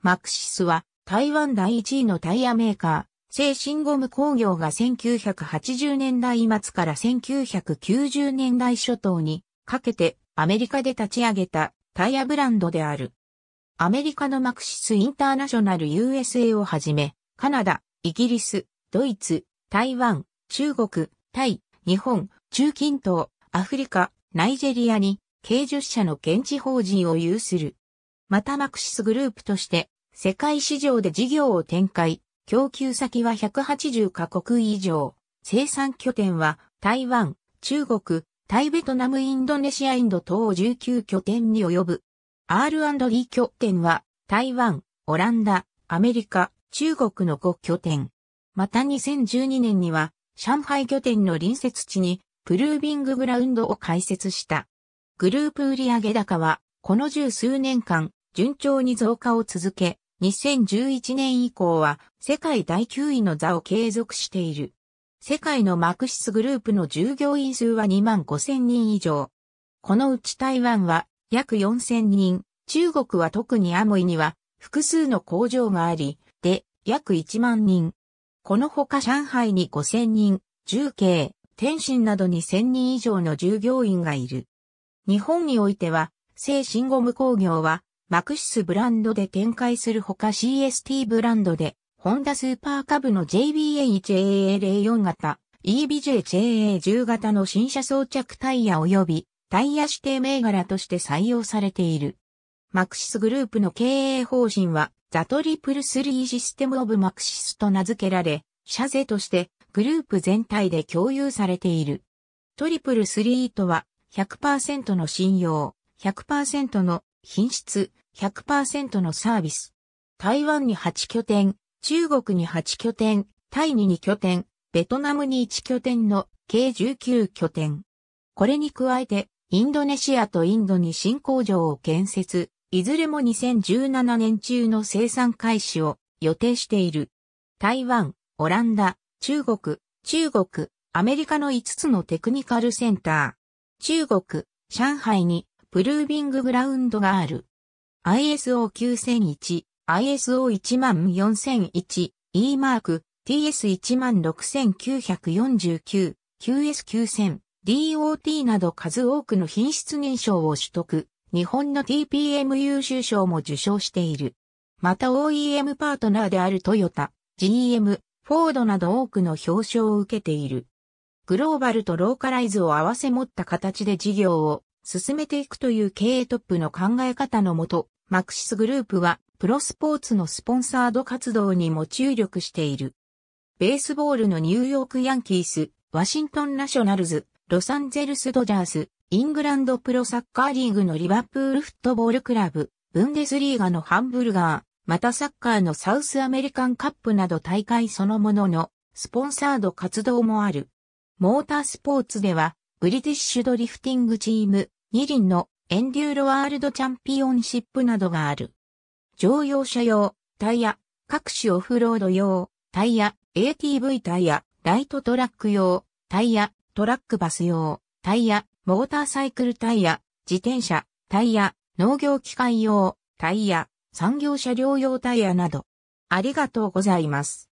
マクシスは台湾第1位のタイヤメーカー、精神ゴム工業が1980年代末から1990年代初頭にかけてアメリカで立ち上げたタイヤブランドである。アメリカのマクシスインターナショナル USA をはじめ、カナダ、イギリス、ドイツ、台湾、中国、タイ、日本、中近東、アフリカ、ナイジェリアに、軽10社の現地法人を有する。またマクシスグループとして、世界市場で事業を展開、供給先は180カ国以上、生産拠点は台湾、中国、タイベトナムインドネシアインド等19拠点に及ぶ。R&D 拠点は台湾、オランダ、アメリカ、中国の5拠点。また2012年には上海拠点の隣接地にプルービンググラウンドを開設した。グループ売上高はこの十数年間順調に増加を続け、2011年以降は世界第9位の座を継続している。世界のマクシスグループの従業員数は2万5000人以上。このうち台湾は約4000人、中国は特にアモイには複数の工場があり、で、約1万人。このほか上海に5000人、重慶、天津などに1000人以上の従業員がいる。日本においては、聖信ゴム工業はマクシスブランドで展開するほか CST ブランドで、ホンダスーパーカブの JBA1AA04 型、EBJJA10 型の新車装着タイヤ及びタイヤ指定銘柄として採用されている。マクシスグループの経営方針は、ザトリプルスリーシステムオブマクシスと名付けられ、社税としてグループ全体で共有されている。トリプルスリーとは、100%の信用、100%の品質、100%のサービス。台湾に8拠点、中国に8拠点、タイに2拠点、ベトナムに1拠点の計19拠点。これに加えて、インドネシアとインドに新工場を建設、いずれも2017年中の生産開始を予定している。台湾、オランダ、中国、中国、アメリカの5つのテクニカルセンター。中国、上海にプルービンググラウンドがある。ISO9001、ISO14001、E マーク、TS16949、QS9000、DOT など数多くの品質認証を取得、日本の TPM 優秀賞も受賞している。また OEM パートナーであるトヨタ、GM、フォードなど多くの表彰を受けている。グローバルとローカライズを合わせ持った形で事業を進めていくという経営トップの考え方のもと、マクシスグループはプロスポーツのスポンサード活動にも注力している。ベースボールのニューヨークヤンキース、ワシントンナショナルズ、ロサンゼルスドジャース、イングランドプロサッカーリーグのリバプールフットボールクラブ、ブンデスリーガのハンブルガー、またサッカーのサウスアメリカンカップなど大会そのもののスポンサード活動もある。モータースポーツでは、ブリティッシュドリフティングチーム、二輪のエンデューロワールドチャンピオンシップなどがある。乗用車用、タイヤ、各種オフロード用、タイヤ、ATV タイヤ、ライトトラック用、タイヤ、トラックバス用、タイヤ、モーターサイクルタイヤ、自転車、タイヤ、農業機械用、タイヤ、産業車両用タイヤなど。ありがとうございます。